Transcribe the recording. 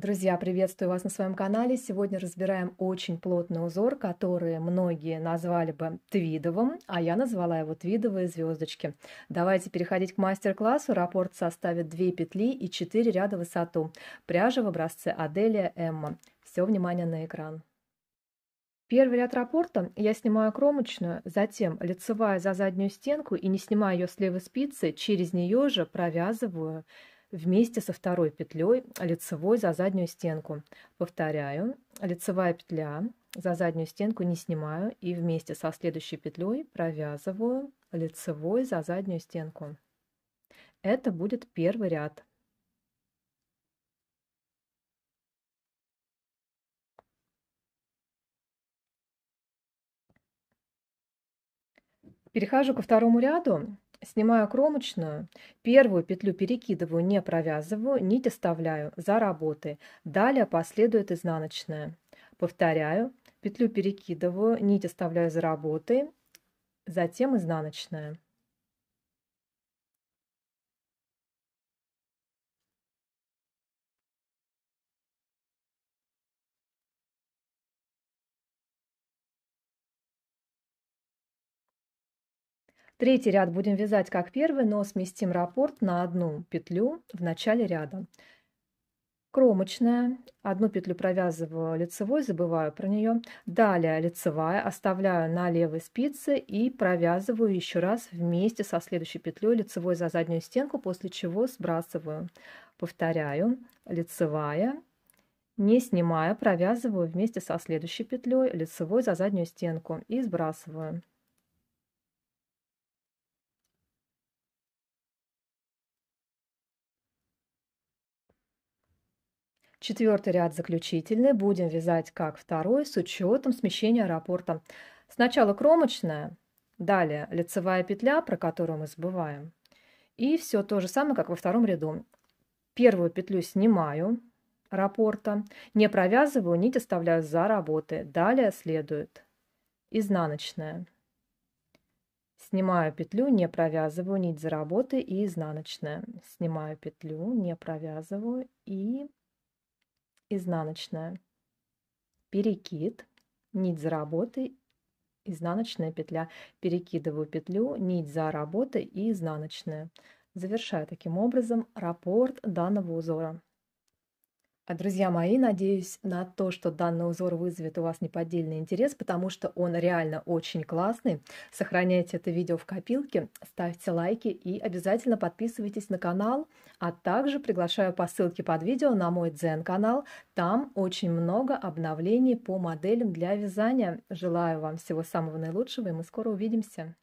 Друзья, приветствую вас на своем канале. Сегодня разбираем очень плотный узор, который многие назвали бы твидовым, а я назвала его твидовые звездочки. Давайте переходить к мастер-классу. Раппорт составит 2 петли и 4 ряда высоту. Пряжа в образце Аделия Эмма. Все внимание на экран. Первый ряд раппорта я снимаю кромочную, затем лицевая за заднюю стенку и не снимая ее с левой спицы, через нее же провязываю вместе со второй петлей лицевой за заднюю стенку. Повторяю, лицевая петля за заднюю стенку не снимаю и вместе со следующей петлей провязываю лицевой за заднюю стенку. Это будет первый ряд. Перехожу ко второму ряду. Снимаю кромочную, первую петлю перекидываю, не провязываю, нить оставляю за работой. Далее последует изнаночная. Повторяю, петлю перекидываю, нить оставляю за работой, затем изнаночная. Третий ряд будем вязать как первый, но сместим раппорт на одну петлю в начале ряда. Кромочная, одну петлю провязываю лицевой, забываю про нее. Далее лицевая, оставляю на левой спице и провязываю еще раз вместе со следующей петлей лицевой за заднюю стенку, после чего сбрасываю. Повторяю, лицевая, не снимая, провязываю вместе со следующей петлей лицевой за заднюю стенку и сбрасываю. Четвертый ряд заключительный будем вязать как второй с учетом смещения раппорта. Сначала кромочная, далее лицевая петля, про которую мы забываем. И все то же самое, как во втором ряду. Первую петлю снимаю раппорта, не провязываю, нить оставляю за работы. Далее следует изнаночная. Снимаю петлю, не провязываю нить за работы и изнаночная. Снимаю петлю, не провязываю и изнаночная, перекид, нить за работой, изнаночная петля. Перекидываю петлю, нить за работой и изнаночная. Завершаю таким образом раппорт данного узора. А, друзья мои, надеюсь на то, что данный узор вызовет у вас неподдельный интерес, потому что он реально очень классный. Сохраняйте это видео в копилке, ставьте лайки и обязательно подписывайтесь на канал. А также приглашаю по ссылке под видео на мой дзен-канал. Там очень много обновлений по моделям для вязания. Желаю вам всего самого наилучшего и мы скоро увидимся.